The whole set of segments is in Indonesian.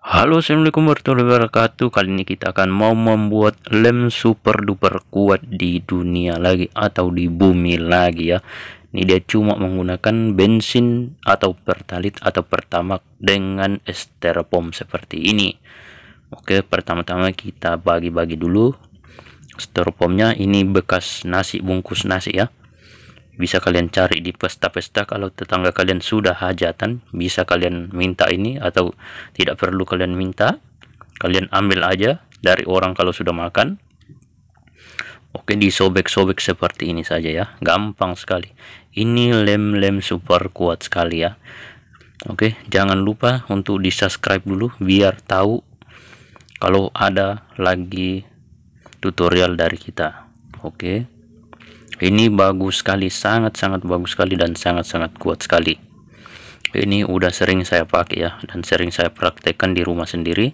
Halo assalamualaikum warahmatullahi wabarakatuh Kali ini kita akan mau membuat lem super duper kuat di dunia lagi atau di bumi lagi ya Ini dia cuma menggunakan bensin atau pertalit atau pertamak dengan styrofoam seperti ini Oke pertama-tama kita bagi-bagi dulu Styrofoamnya ini bekas nasi bungkus nasi ya bisa kalian cari di pesta-pesta kalau tetangga kalian sudah hajatan bisa kalian minta ini atau tidak perlu kalian minta kalian ambil aja dari orang kalau sudah makan oke disobek-sobek seperti ini saja ya gampang sekali ini lem-lem super kuat sekali ya oke jangan lupa untuk di subscribe dulu biar tahu kalau ada lagi tutorial dari kita oke ini bagus sekali sangat-sangat bagus sekali dan sangat-sangat kuat sekali ini udah sering saya pakai ya dan sering saya praktekkan di rumah sendiri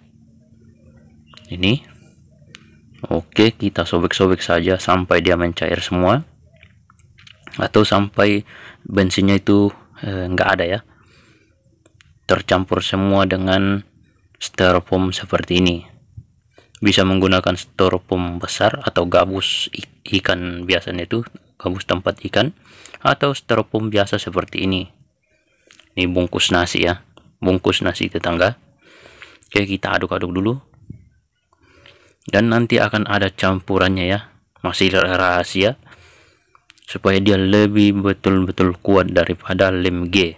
ini oke kita sobek-sobek saja sampai dia mencair semua atau sampai bensinnya itu eh, nggak eh, ada ya tercampur semua dengan styrofoam seperti ini bisa menggunakan styrofoam besar atau gabus ikan biasanya itu gabus tempat ikan atau styrofoam biasa seperti ini ini bungkus nasi ya bungkus nasi tetangga oke kita aduk-aduk dulu dan nanti akan ada campurannya ya masih rahasia supaya dia lebih betul-betul kuat daripada lem G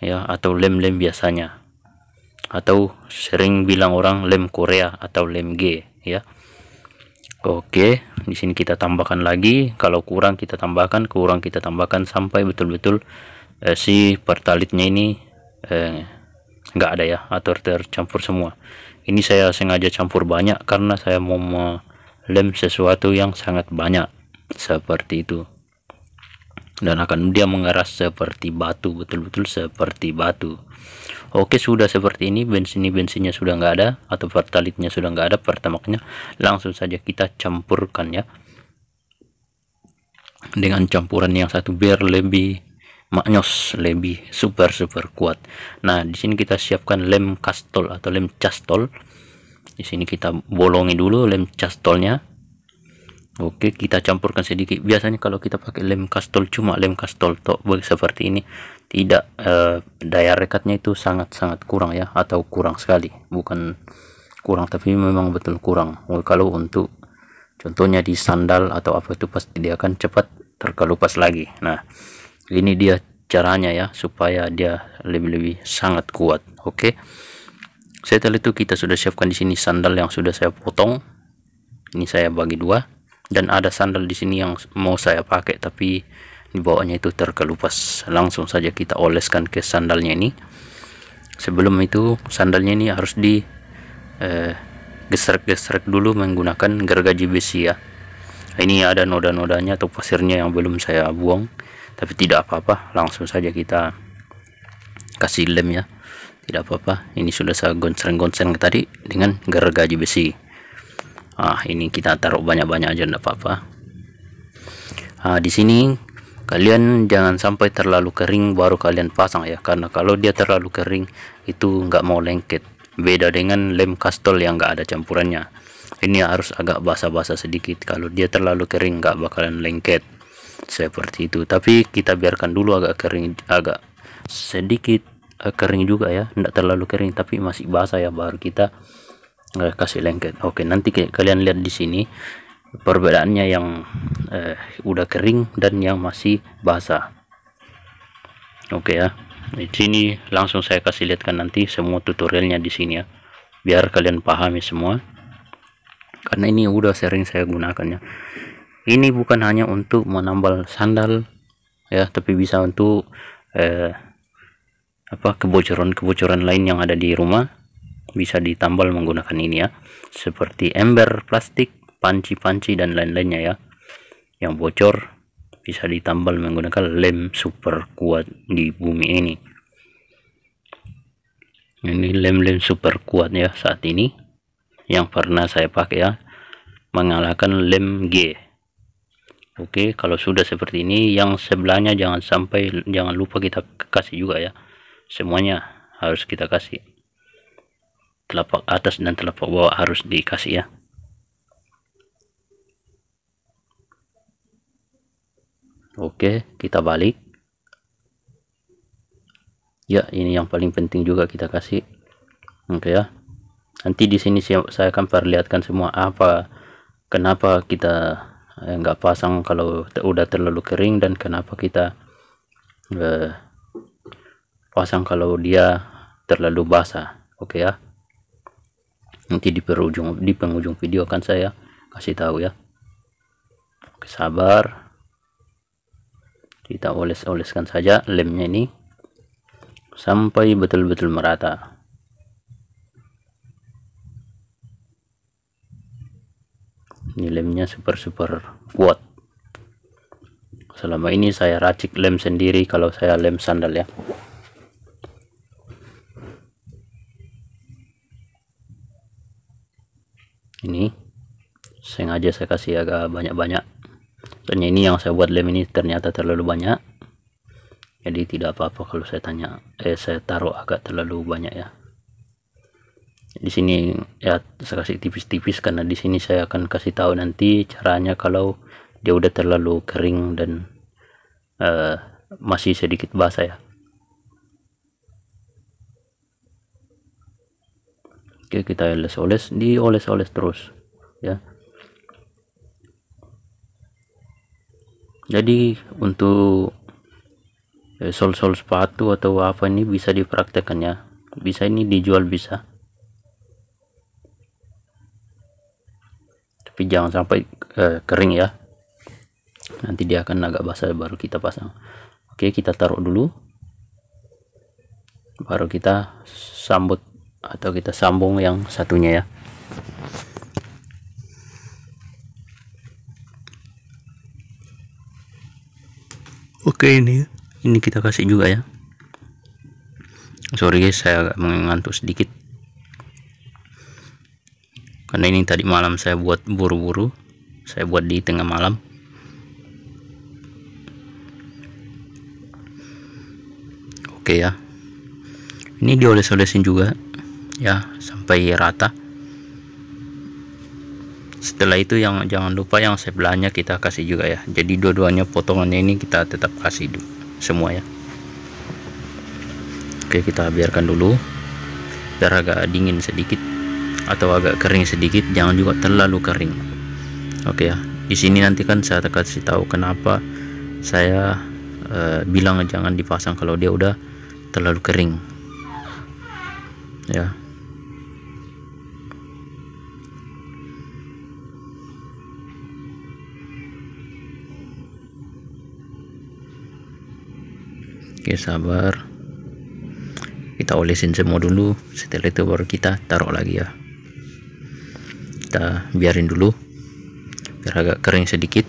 ya atau lem-lem biasanya atau sering bilang orang lem Korea atau lem G ya Oke di sini kita tambahkan lagi kalau kurang kita tambahkan kurang kita tambahkan sampai betul-betul eh, si pertalitnya ini eh, ada ya atau tercampur semua ini saya sengaja campur banyak karena saya mau lem sesuatu yang sangat banyak seperti itu dan akan dia mengeras seperti batu betul-betul seperti batu oke sudah seperti ini bensin ini bensinnya sudah nggak ada atau pertalitnya sudah nggak ada pertamaknya langsung saja kita campurkan ya dengan campuran yang satu biar lebih maknyos lebih super super kuat nah di sini kita siapkan lem kastol atau lem castol di sini kita bolongi dulu lem castolnya Oke, kita campurkan sedikit. Biasanya kalau kita pakai lem kastol cuma lem kastol tok seperti ini, tidak eh, daya rekatnya itu sangat-sangat kurang ya atau kurang sekali. Bukan kurang tapi memang betul kurang. Oh, kalau untuk contohnya di sandal atau apa itu pasti dia akan cepat terkelupas lagi. Nah, ini dia caranya ya supaya dia lebih-lebih sangat kuat. Oke. Setelah itu kita sudah siapkan di sini sandal yang sudah saya potong. Ini saya bagi dua dan ada sandal di sini yang mau saya pakai tapi di bawahnya itu terkelupas langsung saja kita oleskan ke sandalnya ini sebelum itu sandalnya ini harus di eh, gesrek-gesrek dulu menggunakan gergaji besi ya ini ada noda-nodanya atau pasirnya yang belum saya buang tapi tidak apa-apa langsung saja kita kasih lem ya tidak apa-apa ini sudah saya gonceng-gonceng tadi dengan gergaji besi ah ini kita taruh banyak-banyak aja ndak apa-apa ah, di sini kalian jangan sampai terlalu kering baru kalian pasang ya karena kalau dia terlalu kering itu nggak mau lengket beda dengan lem kastol yang nggak ada campurannya ini harus agak basah-basah sedikit kalau dia terlalu kering nggak bakalan lengket seperti itu tapi kita biarkan dulu agak kering agak sedikit eh, kering juga ya tidak terlalu kering tapi masih basah ya baru kita eh, kasih lengket oke nanti ke, kalian lihat di sini perbedaannya yang eh, udah kering dan yang masih basah oke ya di sini langsung saya kasih lihatkan nanti semua tutorialnya di sini ya biar kalian pahami semua karena ini udah sering saya gunakannya ini bukan hanya untuk menambal sandal ya tapi bisa untuk eh, apa kebocoran-kebocoran lain yang ada di rumah bisa ditambal menggunakan ini ya seperti ember plastik panci-panci dan lain-lainnya ya yang bocor bisa ditambal menggunakan lem super kuat di bumi ini ini lem-lem super kuat ya saat ini yang pernah saya pakai ya mengalahkan lem G Oke kalau sudah seperti ini yang sebelahnya jangan sampai jangan lupa kita kasih juga ya semuanya harus kita kasih telapak atas dan telapak bawah harus dikasih ya oke kita balik ya ini yang paling penting juga kita kasih oke ya nanti di sini saya akan perlihatkan semua apa kenapa kita eh, nggak eh, pasang kalau udah terlalu kering dan kenapa kita eh, pasang kalau dia terlalu basah oke okay ya nanti di perujung di penghujung video akan saya kasih tahu ya Oke, sabar kita oles-oleskan saja lemnya ini sampai betul-betul merata ini lemnya super-super kuat selama ini saya racik lem sendiri kalau saya lem sandal ya ini sengaja saya kasih agak banyak-banyak soalnya ini yang saya buat lem ini ternyata terlalu banyak jadi tidak apa-apa kalau saya tanya eh saya taruh agak terlalu banyak ya di sini ya saya kasih tipis-tipis karena di sini saya akan kasih tahu nanti caranya kalau dia udah terlalu kering dan uh, masih sedikit basah ya Oke, kita oles-oles, dioles-oles terus ya. Jadi untuk eh, sol-sol sepatu atau apa ini bisa dipraktekkan ya. Bisa ini dijual bisa. Tapi jangan sampai eh, kering ya. Nanti dia akan agak basah baru kita pasang. Oke, kita taruh dulu. Baru kita sambut atau kita sambung yang satunya ya oke ini ya. ini kita kasih juga ya sorry guys saya agak mengantuk sedikit karena ini tadi malam saya buat buru-buru saya buat di tengah malam oke ya ini dioles-olesin juga ya sampai rata setelah itu yang jangan lupa yang sebelahnya kita kasih juga ya jadi dua-duanya potongannya ini kita tetap kasih dulu semua ya oke kita biarkan dulu biar agak dingin sedikit atau agak kering sedikit jangan juga terlalu kering oke ya di sini nanti kan saya akan kasih tahu kenapa saya e, bilang jangan dipasang kalau dia udah terlalu kering ya oke sabar kita olesin semua dulu setelah itu baru kita taruh lagi ya kita biarin dulu biar agak kering sedikit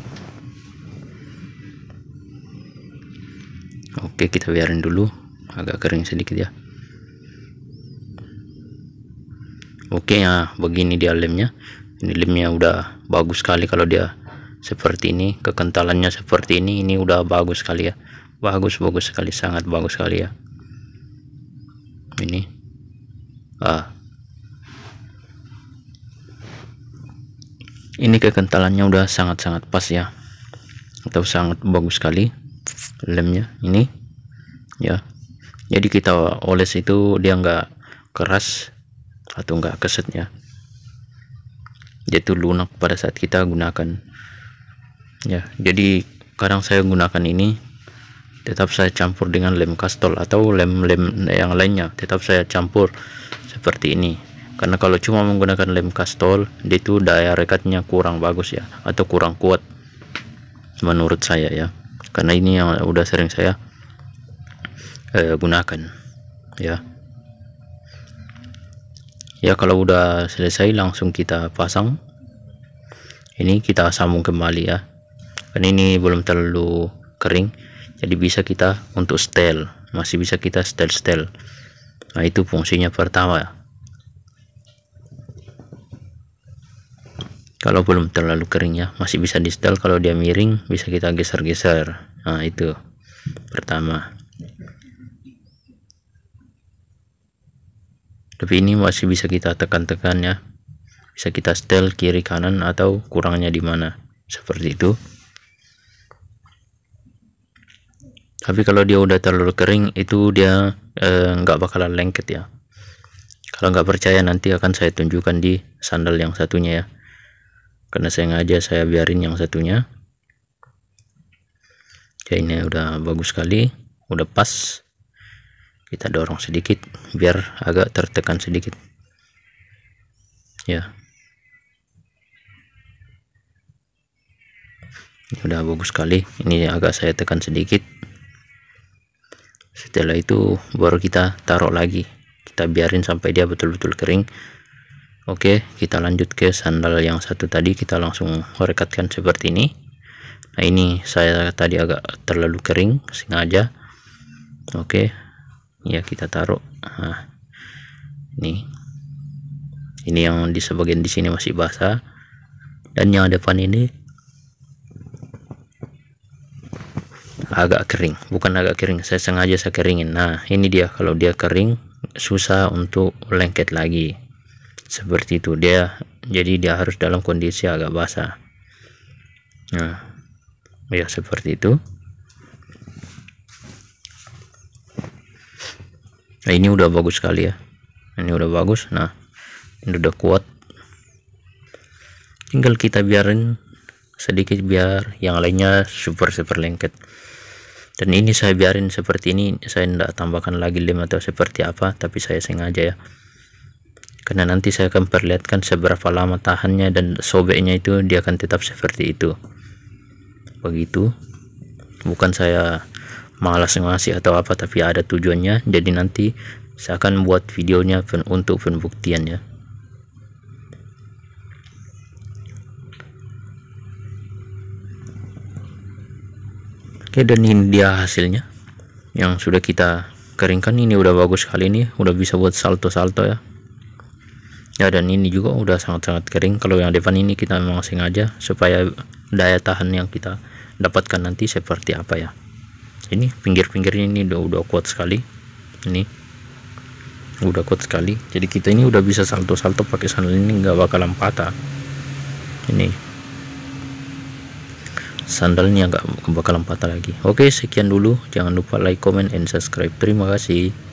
oke kita biarin dulu agak kering sedikit ya oke ya begini dia lemnya ini lemnya udah bagus sekali kalau dia seperti ini kekentalannya seperti ini ini udah bagus sekali ya bagus bagus sekali sangat bagus sekali ya ini ah ini kekentalannya udah sangat-sangat pas ya atau sangat bagus sekali lemnya ini ya jadi kita oles itu dia nggak keras atau nggak keset ya jadi lunak pada saat kita gunakan ya jadi kadang saya gunakan ini tetap saya campur dengan lem kastol atau lem-lem yang lainnya tetap saya campur seperti ini karena kalau cuma menggunakan lem kastol itu daya rekatnya kurang bagus ya atau kurang kuat menurut saya ya karena ini yang udah sering saya eh, gunakan ya ya kalau udah selesai langsung kita pasang ini kita sambung kembali ya karena ini belum terlalu kering jadi bisa kita untuk style, masih bisa kita style setel nah itu fungsinya pertama kalau belum terlalu kering ya masih bisa di style. kalau dia miring bisa kita geser-geser nah itu pertama tapi ini masih bisa kita tekan-tekan ya bisa kita style kiri kanan atau kurangnya di mana seperti itu tapi kalau dia udah terlalu kering itu dia eh, nggak eh, bakalan lengket ya kalau nggak percaya nanti akan saya tunjukkan di sandal yang satunya ya karena saya ngajak saya biarin yang satunya ya ini udah bagus sekali udah pas kita dorong sedikit biar agak tertekan sedikit ya ini udah bagus sekali ini agak saya tekan sedikit setelah itu baru kita taruh lagi kita biarin sampai dia betul-betul kering oke kita lanjut ke sandal yang satu tadi kita langsung rekatkan seperti ini nah ini saya tadi agak terlalu kering sengaja oke ya kita taruh nah, ini ini yang di sebagian di sini masih basah dan yang depan ini agak kering bukan agak kering saya sengaja saya keringin nah ini dia kalau dia kering susah untuk lengket lagi seperti itu dia jadi dia harus dalam kondisi agak basah nah ya seperti itu nah, ini udah bagus sekali ya ini udah bagus nah ini udah kuat tinggal kita biarin sedikit biar yang lainnya super super lengket dan ini saya biarin seperti ini saya tidak tambahkan lagi lem atau seperti apa tapi saya sengaja ya karena nanti saya akan perlihatkan seberapa lama tahannya dan sobeknya itu dia akan tetap seperti itu begitu bukan saya malas ngasih atau apa tapi ada tujuannya jadi nanti saya akan buat videonya pen untuk pembuktiannya Oke ya, dan ini dia hasilnya yang sudah kita keringkan ini udah bagus sekali ini udah bisa buat salto-salto ya ya dan ini juga udah sangat-sangat kering kalau yang depan ini kita memang sengaja supaya daya tahan yang kita dapatkan nanti seperti apa ya ini pinggir-pinggirnya ini udah udah kuat sekali ini udah kuat sekali jadi kita ini udah bisa salto-salto pakai sandal ini nggak bakalan patah ini sandalnya nggak bakalan patah lagi oke sekian dulu jangan lupa like comment and subscribe terima kasih